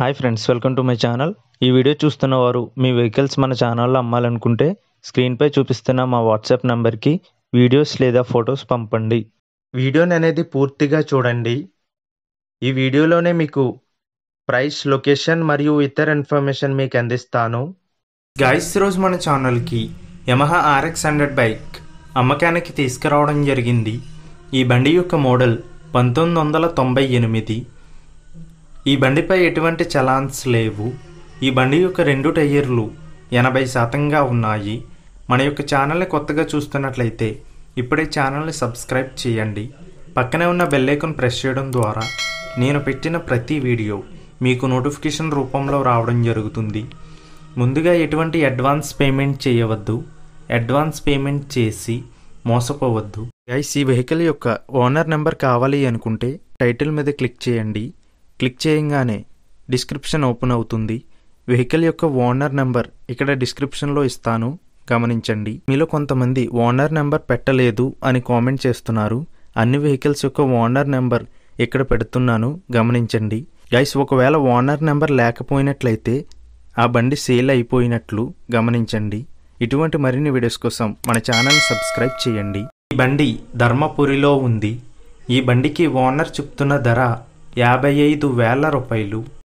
hi friends welcome to my channel ఈ video చూస్తున్న వారు మీ వెహికల్స్ మన ఛానల్లో అమ్మాలనుకుంటే స్క్రీన్పై చూపిస్తున్న మా వాట్సాప్ నెంబర్కి వీడియోస్ లేదా ఫొటోస్ పంపండి వీడియోని అనేది పూర్తిగా చూడండి ఈ వీడియోలోనే మీకు ప్రైస్ లొకేషన్ మరియు ఇతర ఇన్ఫర్మేషన్ మీకు అందిస్తాను గైస్ రోజు మన ఛానల్కి యమహా ఆర్ఎక్స్ హండ్రెడ్ బైక్ అమ్మకానికి తీసుకురావడం జరిగింది ఈ బండి యొక్క మోడల్ పంతొమ్మిది వందల తొంభై ఎనిమిది ఈ బండిపై ఎటువంటి చలాన్స్ లేవు ఈ బండి యొక్క రెండు టైర్లు ఎనభై శాతంగా ఉన్నాయి మన యొక్క ఛానల్ని కొత్తగా చూస్తున్నట్లయితే ఇప్పుడే ఛానల్ని సబ్స్క్రైబ్ చేయండి పక్కనే ఉన్న బెల్లైకన్ ప్రెస్ చేయడం ద్వారా నేను పెట్టిన ప్రతి వీడియో మీకు నోటిఫికేషన్ రూపంలో రావడం జరుగుతుంది ముందుగా ఎటువంటి అడ్వాన్స్ పేమెంట్ చేయవద్దు అడ్వాన్స్ పేమెంట్ చేసి మోసపోవద్దు గైస్ ఈ వెహికల్ యొక్క ఓనర్ నెంబర్ కావాలి అనుకుంటే టైటిల్ మీద క్లిక్ చేయండి క్లిక్ చేయంగానే డిస్క్రిప్షన్ ఓపెన్ అవుతుంది వెహికల్ యొక్క ఓనర్ నెంబర్ ఇక్కడ డిస్క్రిప్షన్లో ఇస్తాను గమనించండి మీలో కొంతమంది ఓనర్ నెంబర్ పెట్టలేదు అని కామెంట్ చేస్తున్నారు అన్ని వెహికల్స్ యొక్క ఓనర్ నెంబర్ ఇక్కడ పెడుతున్నాను గమనించండి గైస్ ఒకవేళ ఓనర్ నెంబర్ లేకపోయినట్లయితే ఆ బండి సేల్ అయిపోయినట్లు గమనించండి ఇటువంటి మరిన్ని వీడియోస్ కోసం మన ఛానల్ సబ్స్క్రైబ్ చేయండి ఈ బండి ధర్మపురిలో ఉంది ఈ బండికి ఓనర్ చెప్తున్న ధర యాభై ఐదు వేల రూపాయలు